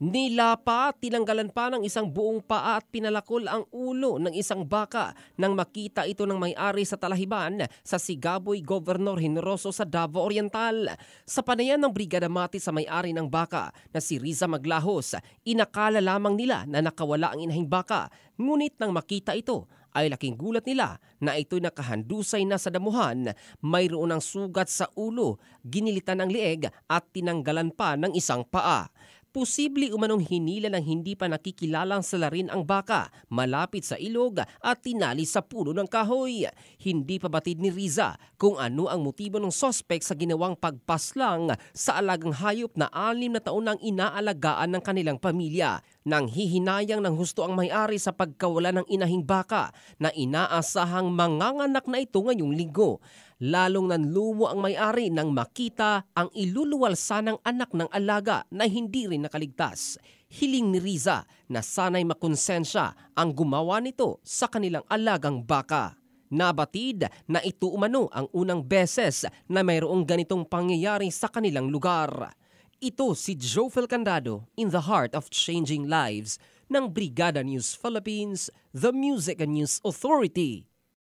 Nila pa tinanggalan pa ng isang buong paa at pinalakol ang ulo ng isang baka nang makita ito ng may-ari sa talahiban sa Sigaboy Governor Hinroso sa Davao Oriental. Sa panayan ng Brigada Mati sa may-ari ng baka na si Riza Maglahos, inakala lamang nila na nakawala ang inahing baka. Ngunit nang makita ito, ay laking gulat nila na ito'y nakahandusay na sa damuhan, mayroon ng sugat sa ulo, ginilitan ng lieg at tinanggalan pa ng isang paa. Posible umanong hinila ng hindi pa nakikilalang salarin ang baka malapit sa ilog at tinali sa puno ng kahoy. Hindi pa batid ni Riza kung ano ang motibo ng sospek sa ginawang pagpaslang sa alagang hayop na anim na taon nang inaalagaan ng kanilang pamilya. Nang hihinayang ng husto ang may-ari sa pagkawala ng inahing baka na inaasahang manganganak na ito ngayong linggo lalong nanlumo ang may-ari nang makita ang iluluwal sanang anak ng alaga na hindi rin nakaligtas. Hiling ni Riza na sanay makonsensya ang gumawa nito sa kanilang alagang baka. Nabatid na ito umano ang unang beses na mayroong ganitong pangyayari sa kanilang lugar. Ito si Jovel Candado in the heart of changing lives ng Brigada News Philippines, the Music and News Authority.